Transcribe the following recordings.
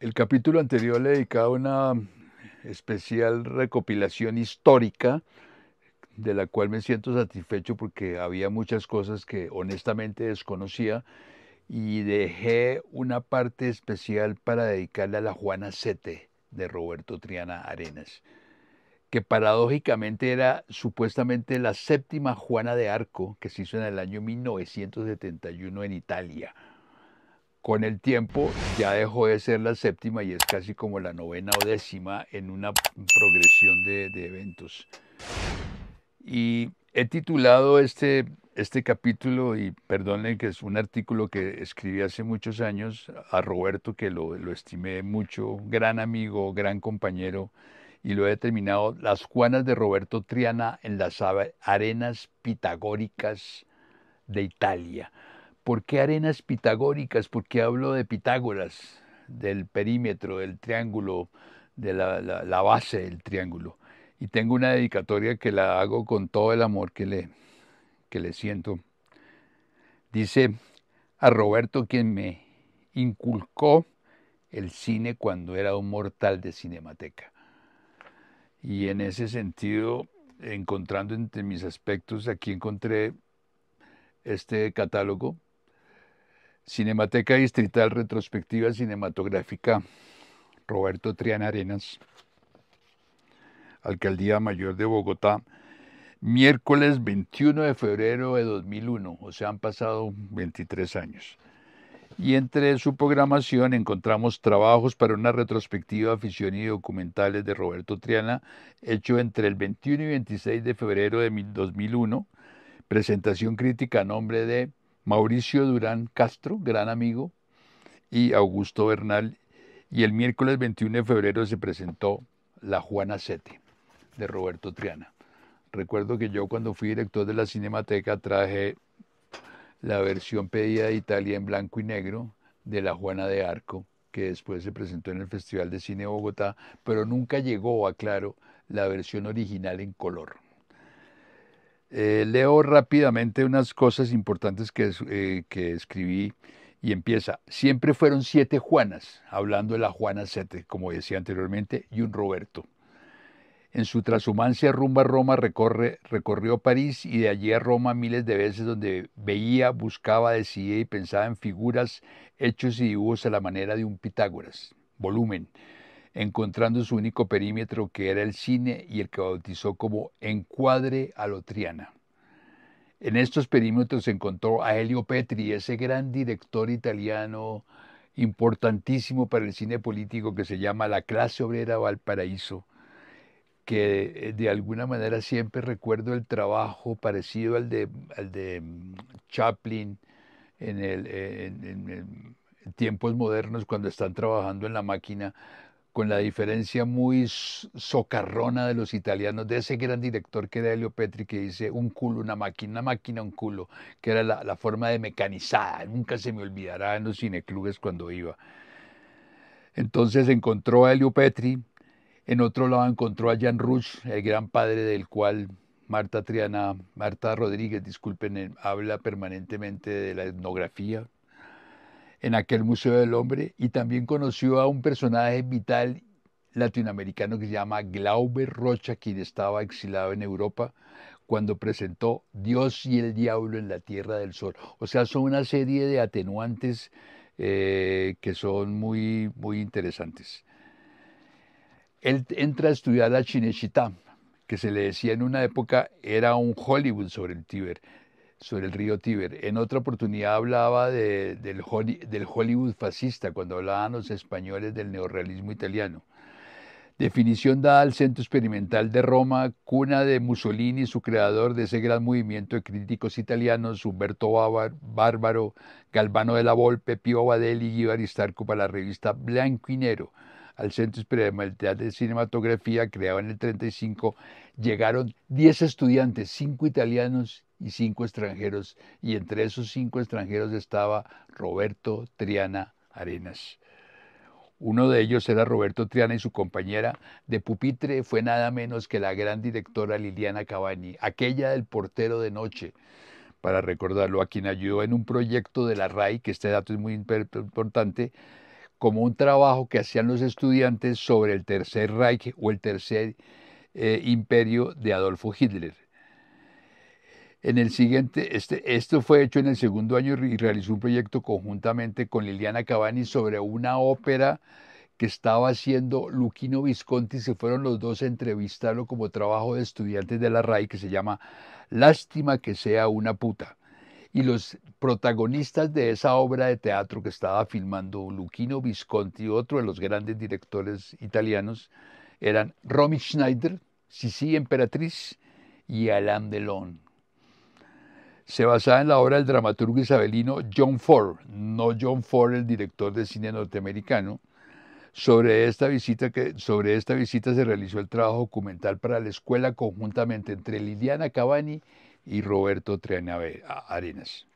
El capítulo anterior le dedicaba una mm, especial recopilación histórica de la cual me siento satisfecho porque había muchas cosas que honestamente desconocía y dejé una parte especial para dedicarle a la Juana Sete de Roberto Triana Arenas, que paradójicamente era supuestamente la séptima Juana de Arco que se hizo en el año 1971 en Italia con el tiempo ya dejó de ser la séptima y es casi como la novena o décima en una progresión de, eventos. Y he titulado este, este capítulo, y perdonen que es un artículo que escribí hace muchos años a Roberto, que lo, lo estimé mucho, gran amigo, gran compañero, y lo he determinado Las Juanas de Roberto Triana en las arenas pitagóricas de Italia. ¿Por qué arenas pitagóricas? Porque hablo de Pitágoras, del perímetro, del triángulo, de la, base del triángulo? Y tengo una dedicatoria que la hago con todo el amor que le, que le siento. Dice a Roberto quien me inculcó el cine cuando era un mortal de cinemateca. Y en ese sentido, encontrando entre mis aspectos, aquí encontré este catálogo Cinemateca Distrital Retrospectiva Cinematográfica Roberto Triana Arenas, Alcaldía Mayor de Bogotá, miércoles 21 de febrero de 2001, o sea, han pasado 23 años. Y entre su programación encontramos trabajos para una retrospectiva afición y documentales de Roberto Triana, hecho entre el 21 y 26 de febrero de 2001, presentación crítica a nombre de Mauricio Durán Castro, gran amigo, y Augusto Bernal. Y el miércoles 21 de febrero se presentó La Juana Sete, de Roberto Triana. Recuerdo que yo cuando fui director de la Cinemateca traje la versión pedida de Italia en blanco y negro de La Juana de Arco, que después se presentó en el Festival de Cine Bogotá, pero nunca llegó a claro la versión original en color. Eh, leo rápidamente unas cosas importantes que, eh, que, escribí y empieza. Siempre fueron siete Juanas, hablando de la Juana 7, como decía anteriormente, y un Roberto. En su trashumancia rumba a Roma recorre, recorrió París y de allí a Roma miles de veces donde veía, buscaba, decía y pensaba en figuras, hechos y dibujos a la manera de un Pitágoras. Volumen encontrando su único perímetro que era el cine y el que bautizó como encuadre a Lotriana. En estos perímetros se encontró a Elio Petri, ese gran director italiano importantísimo para el cine político que se llama La clase obrera Valparaíso, que eh, de alguna manera siempre recuerdo el trabajo parecido al de, de mm, Chaplin en tiempos modernos cuando están trabajando en la máquina con la diferencia muy socarrona de los italianos, de ese gran director que era Elio Petri, que dice un culo, una máquina, una máquina, un culo, que era la, forma de mecanizada, nunca se me olvidará en los cineclubes cuando iba. Entonces encontró a Elio Petri, en otro lado encontró a Jan Rush, el gran padre del cual Marta Triana, Marta Rodríguez, disculpen, eh, habla permanentemente de la etnografía, en aquel Museo del Hombre y también conoció a un personaje vital latinoamericano que se llama Glauber Rocha, quien estaba exilado en Europa cuando presentó Dios y el Diablo en la Tierra del Sol. O sea, son una serie de atenuantes eh, que son muy, muy interesantes. Él entra a estudiar a Chinechita, que se le decía en una época era un Hollywood sobre el Tíber sobre el río Tíber. En otra oportunidad hablaba del, del Hollywood fascista, cuando hablaban los españoles del neorrealismo italiano. Definición dada al Centro Experimental de Roma, cuna de Mussolini, su creador de ese gran movimiento de críticos italianos, Humberto Bárbaro, Galvano de la Volpe, Pio Badelli y Aristarco para la revista Blanco y al Centro Experimental de Cinematografía, creado en el 35, llegaron 10 estudiantes, 5 italianos y cinco extranjeros, y entre esos cinco extranjeros estaba Roberto Triana Arenas. Uno de ellos era Roberto Triana y su compañera de pupitre fue nada menos que la gran directora Liliana Cavani, aquella del portero de noche, para recordarlo, a quien ayudó en un proyecto de la RAI, que este dato es muy importante, como un trabajo que hacían los estudiantes sobre el Tercer Reich o el Tercer eh, Imperio de Adolfo Hitler. En el siguiente, este, esto fue hecho en el segundo año y realizó un proyecto conjuntamente con Liliana Cavani sobre una ópera que estaba haciendo Luquino Visconti. Se fueron los dos a entrevistarlo como trabajo de estudiantes de la RAI que se llama Lástima que sea una puta. Y los protagonistas de esa obra de teatro que estaba filmando Luquino Visconti, otro de los grandes directores italianos, eran Romy Schneider, Sissi Emperatriz y Alain Delon, se basaba en la obra del dramaturgo isabelino John Ford, no John Ford, el director de cine norteamericano. Sobre esta, visita que, sobre esta visita se realizó el trabajo documental para la escuela conjuntamente entre Liliana Cavani y Roberto Triana Arenas.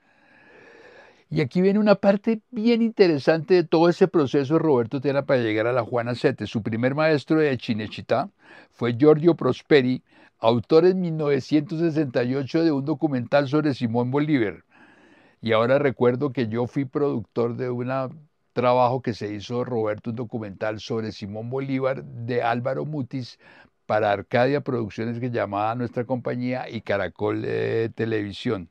Y aquí viene una parte bien interesante de todo ese proceso de Roberto Triana para llegar a la Juana Sete. Su primer maestro de Chinechita fue Giorgio Prosperi, autor en 1968 de un documental sobre Simón Bolívar. Y ahora recuerdo que yo fui productor de un trabajo que se hizo Roberto, un documental sobre Simón Bolívar de Álvaro Mutis para Arcadia Producciones que llamaba nuestra compañía y Caracol eh, Televisión.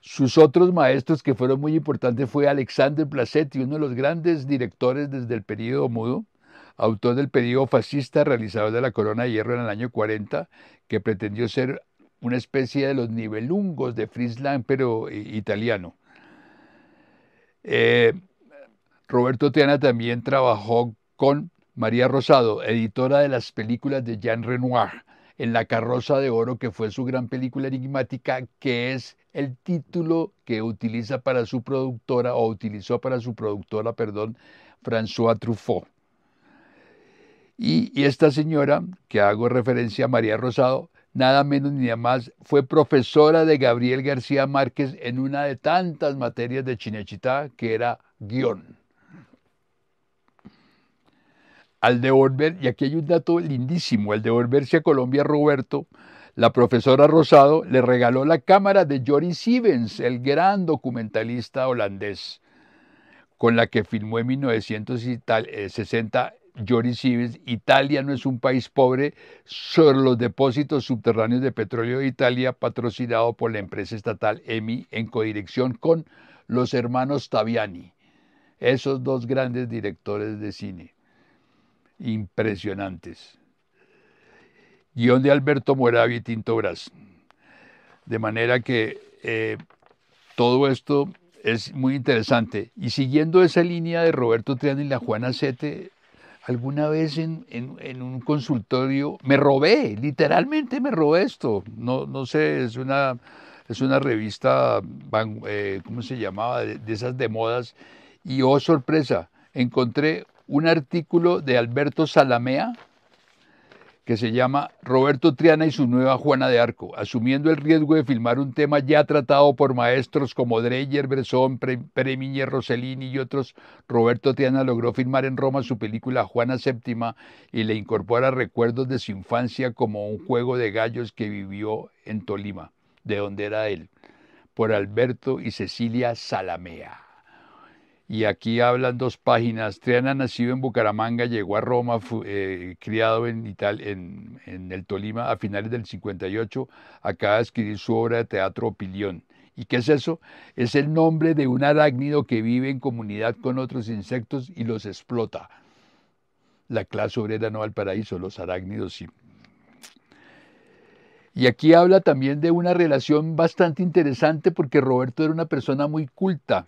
Sus otros maestros que fueron muy importantes fue Alexander Placetti, uno de los grandes directores desde el periodo mudo, autor del pedido fascista realizado de la Corona de Hierro en el año 40, que pretendió ser una especie de los nivelungos de Friesland, pero eh, italiano. Eh, Roberto Teana también trabajó con María Rosado, editora de las películas de Jean Renoir, en La Carroza de Oro, que fue su gran película enigmática, que es el título que utiliza para su productora, o utilizó para su productora, perdón, François Truffaut. Y, esta señora, que hago referencia a María Rosado, nada menos ni nada más, fue profesora de Gabriel García Márquez en una de tantas materias de Chinechita, que era guión. Al devolver, y aquí hay un dato lindísimo, al devolverse a Colombia Roberto, la profesora Rosado le regaló la cámara de Joris sivens el gran documentalista holandés, con la que filmó en 1960 Joris Italia no es un país pobre sobre los depósitos subterráneos de petróleo de Italia patrocinado por la empresa estatal EMI en codirección con los hermanos Taviani, esos dos grandes directores de cine. Impresionantes. Guión de Alberto Moravi y Tinto De manera que eh, todo esto es muy interesante. Y siguiendo esa línea de Roberto Triani y la Juana Sete, alguna vez en, en, un consultorio, me robé, literalmente me robé esto. No, no sé, es una, es una revista, eh, ¿cómo se llamaba? de, esas de modas. Y oh, sorpresa, encontré un artículo de Alberto Salamea que se llama Roberto Triana y su nueva Juana de Arco, asumiendo el riesgo de filmar un tema ya tratado por maestros como Dreyer, Bresson, Preminger, Rossellini y otros. Roberto Triana logró filmar en Roma su película Juana VII y le incorpora recuerdos de su infancia como un juego de gallos que vivió en Tolima, de donde era él, por Alberto y Cecilia Salamea y aquí hablan dos páginas. Triana, nacido en Bucaramanga, llegó a Roma, fue, eh, criado en, en, el Tolima a finales del 58, acaba de escribir su obra de teatro Opilión. ¿Y qué es eso? Es el nombre de un arácnido que vive en comunidad con otros insectos y los explota. La clase obrera no al paraíso, los arácnidos sí. Y aquí habla también de una relación bastante interesante porque Roberto era una persona muy culta,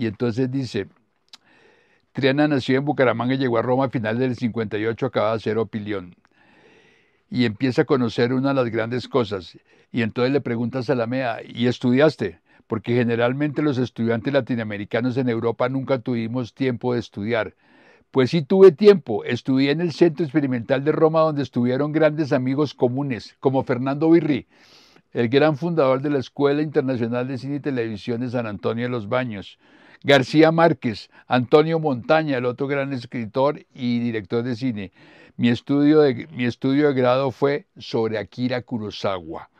y entonces dice, Triana nació en Bucaramanga y llegó a Roma a finales del 58, acaba de hacer opilión. Y empieza a conocer una de las grandes cosas. Y entonces le pregunta a Salamea, ¿y estudiaste? Porque generalmente los estudiantes latinoamericanos en Europa nunca tuvimos tiempo de estudiar. Pues sí tuve tiempo. Estudié en el Centro Experimental de Roma donde estuvieron grandes amigos comunes, como Fernando Birri, el gran fundador de la Escuela Internacional de Cine y Televisión de San Antonio de los Baños García Márquez, Antonio Montaña, el otro gran escritor y director de cine. Mi estudio de, mi estudio de grado fue sobre Akira Kurosawa.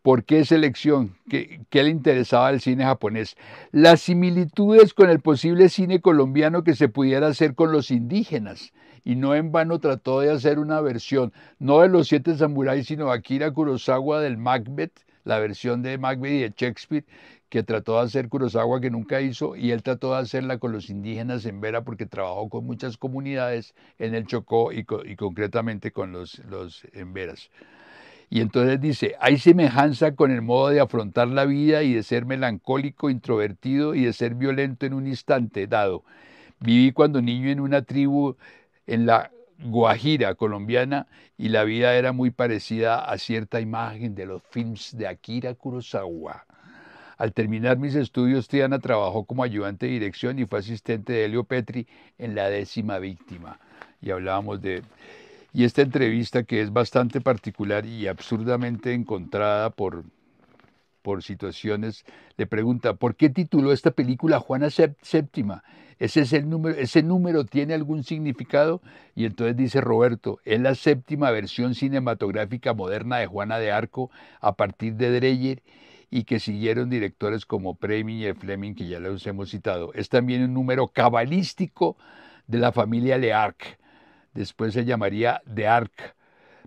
¿Por qué selección? ¿Qué, ¿Qué, le interesaba el cine japonés? Las similitudes con el posible cine colombiano que se pudiera hacer con los indígenas. Y no en vano trató de hacer una versión, no de los siete samuráis, sino Akira Kurosawa del Macbeth, la versión de Macbeth y de Shakespeare que trató de hacer Curosawa que nunca hizo y él trató de hacerla con los indígenas en Vera porque trabajó con muchas comunidades en el Chocó y, concretamente con los, los veras Y entonces dice, hay semejanza con el modo de afrontar la vida y de ser melancólico, introvertido y de ser violento en un instante dado. Viví cuando niño en una tribu en la guajira colombiana y la vida era muy parecida a cierta imagen de los films de Akira Kurosawa. Al terminar mis estudios, Triana trabajó como ayudante de dirección y fue asistente de Helio Petri en La décima víctima. Y hablábamos de... Y esta entrevista que es bastante particular y absurdamente encontrada por por situaciones, le pregunta, ¿por qué tituló esta película Juana Séptima? ¿Ese, es el número, ¿Ese número tiene algún significado? Y entonces dice Roberto, es la séptima versión cinematográfica moderna de Juana de Arco a partir de Dreyer y que siguieron directores como Preminger y Fleming, que ya los hemos citado. Es también un número cabalístico de la familia Arc. Después se llamaría de Arc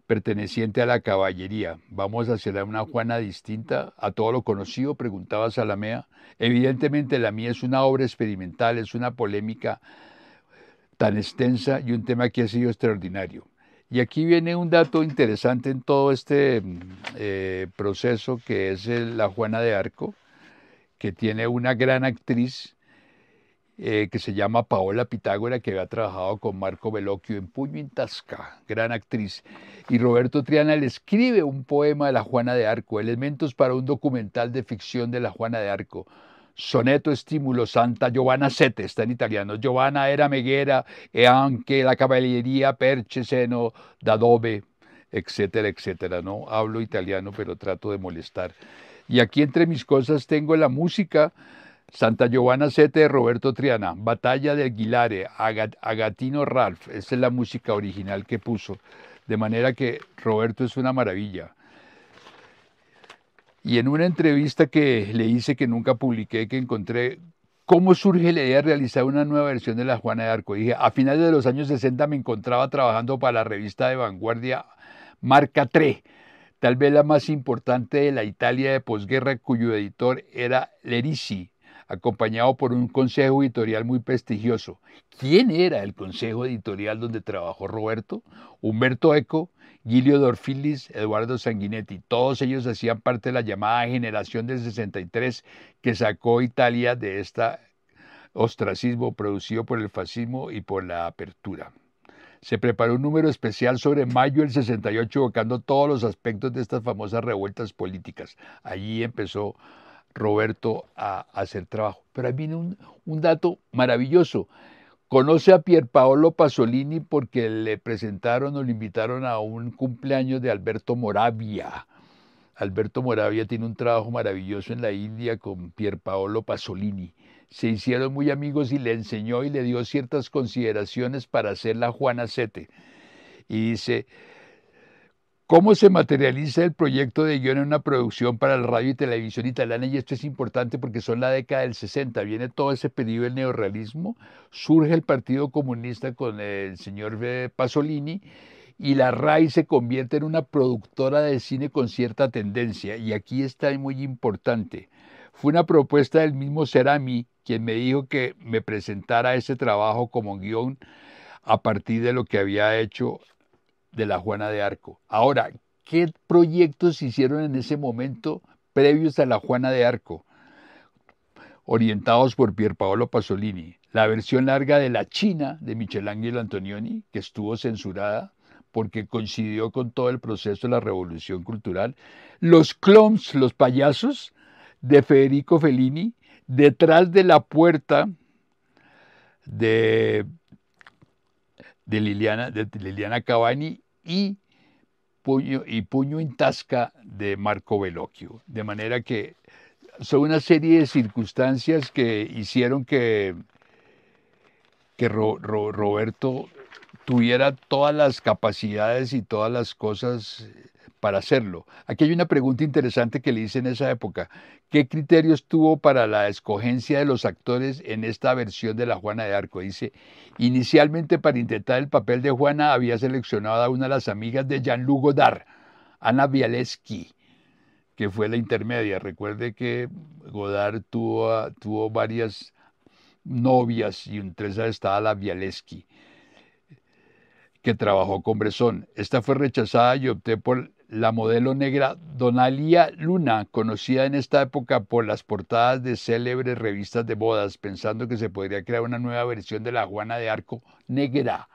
perteneciente a la caballería. Vamos a hacer una Juana distinta a todo lo conocido, preguntaba Salamea. Evidentemente la mía es una obra experimental, es una polémica tan extensa y un tema que ha sido extraordinario. Y aquí viene un dato interesante en todo este mm, eh, proceso que es la Juana de Arco, que tiene una gran actriz eh, que se llama Paola Pitágora, que había trabajado con Marco Veloquio en Puño en Tasca, gran actriz. Y Roberto Triana le escribe un poema de la Juana de Arco, elementos para un documental de ficción de la Juana de Arco. Soneto Estímulo Santa Giovanna Sete, está en italiano. Giovanna era meguera, e anche la caballería perche, seno d'adobe, etcétera, etcétera. No hablo italiano, pero trato de molestar. Y aquí entre mis cosas tengo la música Santa Giovanna Sete de Roberto Triana, Batalla de Aguilare, Agatino Ralph, esa es la música original que puso, de manera que Roberto es una maravilla. Y en una entrevista que le hice, que nunca publiqué, que encontré ¿Cómo surge la idea de realizar una nueva versión de La Juana de Arco? Dije, a finales de los años 60 me encontraba trabajando para la revista de vanguardia Marca 3, tal vez la más importante de la Italia de posguerra, cuyo editor era Lerici, acompañado por un consejo editorial muy prestigioso. ¿Quién era el consejo editorial donde trabajó Roberto? Humberto Eco, Gilio Dorfilis, Eduardo Sanguinetti. Todos ellos hacían parte de la llamada generación del 63 que sacó Italia de este ostracismo producido por el fascismo y por la apertura se preparó un número especial sobre mayo del 68, evocando todos los aspectos de estas famosas revueltas políticas. Allí empezó Roberto a, hacer trabajo. Pero ahí viene un, dato maravilloso. Conoce a Pierpaolo Pasolini porque le presentaron o le invitaron a un cumpleaños de Alberto Moravia. Alberto Moravia tiene un trabajo maravilloso en la India con Pierpaolo Pasolini. Se hicieron muy amigos y le enseñó y le dio ciertas consideraciones para hacer la Juana Sete. Y dice, ¿Cómo se materializa el proyecto de guión en una producción para la radio y televisión italiana? Y esto es importante porque son la década del 60, viene todo ese periodo del neorrealismo, surge el Partido Comunista con el señor eh, Pasolini y la RAI se convierte en una productora de cine con cierta tendencia. Y aquí está muy importante. Fue una propuesta del mismo Cerami quien me dijo que me presentara ese trabajo como guión a partir de lo que había hecho de la Juana de Arco. Ahora, ¿qué proyectos se hicieron en ese momento previos a la Juana de Arco? orientados por ...Pier Paolo Pasolini, la versión larga de La China de Michelangelo Antonioni, que estuvo censurada porque coincidió con todo el proceso de la revolución cultural, Los Clowns, los payasos, de Federico Fellini, Detrás de la puerta de, de, Liliana, de Liliana Cavani y puño, y en tasca de Marco Veloquio. De manera que son una serie de circunstancias que hicieron que, que Roberto tuviera todas las capacidades y todas las cosas para hacerlo. Aquí hay una pregunta interesante que le hice en esa época. ¿Qué criterios tuvo para la escogencia de los actores en esta versión de la Juana de Arco? Dice, inicialmente para intentar el papel de Juana había seleccionado a una de las amigas de Jean-Luc Godard, Ana Bialeski, que fue la intermedia. Recuerde que Godard tuvo, tuvo varias novias y entre esas estaba la Bialeski que trabajó con Bresson. Esta fue rechazada y opté por la modelo negra Donalia Luna, conocida en esta época por las portadas de célebres revistas de bodas, pensando que se podría crear una nueva versión de la Juana de Arco negra.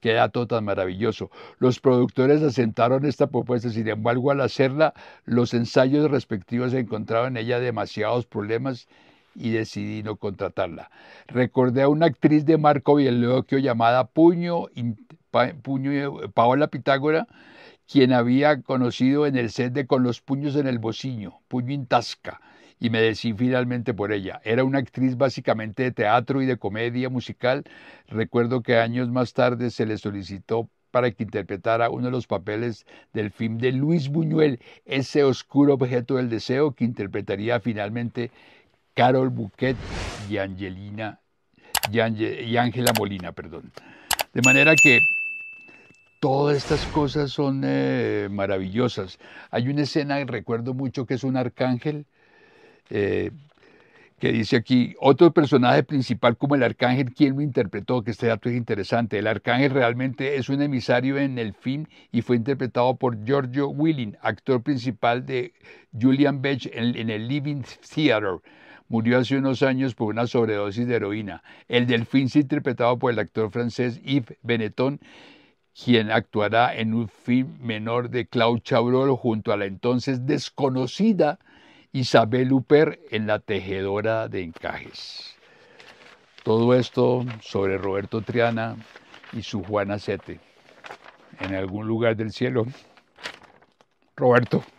queda todo tan maravilloso. Los productores asentaron esta propuesta, sin embargo, al hacerla, los ensayos respectivos encontraban en ella demasiados problemas y decidí no contratarla. Recordé a una actriz de Marco Bielocchio llamada Puño, Paola Pitágora, quien había conocido en el set de Con los puños en el Bocino, puño en tasca, y me decí finalmente por ella. Era una actriz básicamente de teatro y de comedia musical. Recuerdo que años más tarde se le solicitó para que interpretara uno de los papeles del film de Luis Buñuel, ese oscuro objeto del deseo que interpretaría finalmente Carol Bouquet y Angelina y Ángela Molina, perdón. De manera que Todas estas cosas son eh, maravillosas. Hay una escena, recuerdo mucho, que es un arcángel, eh, que dice aquí, otro personaje principal como el arcángel, ¿quién lo interpretó? Que este dato es interesante. El arcángel realmente es un emisario en el film y fue interpretado por Giorgio Willing, actor principal de Julian Bech en, el Living Theater murió hace unos años por una sobredosis de heroína. El delfín se interpretado por el actor francés Yves Benetton quien actuará en un film menor de Claude Chabrol junto a la entonces desconocida Isabel Huppert en La Tejedora de Encajes. Todo esto sobre Roberto Triana y su Juana Sete. En algún lugar del cielo. Roberto.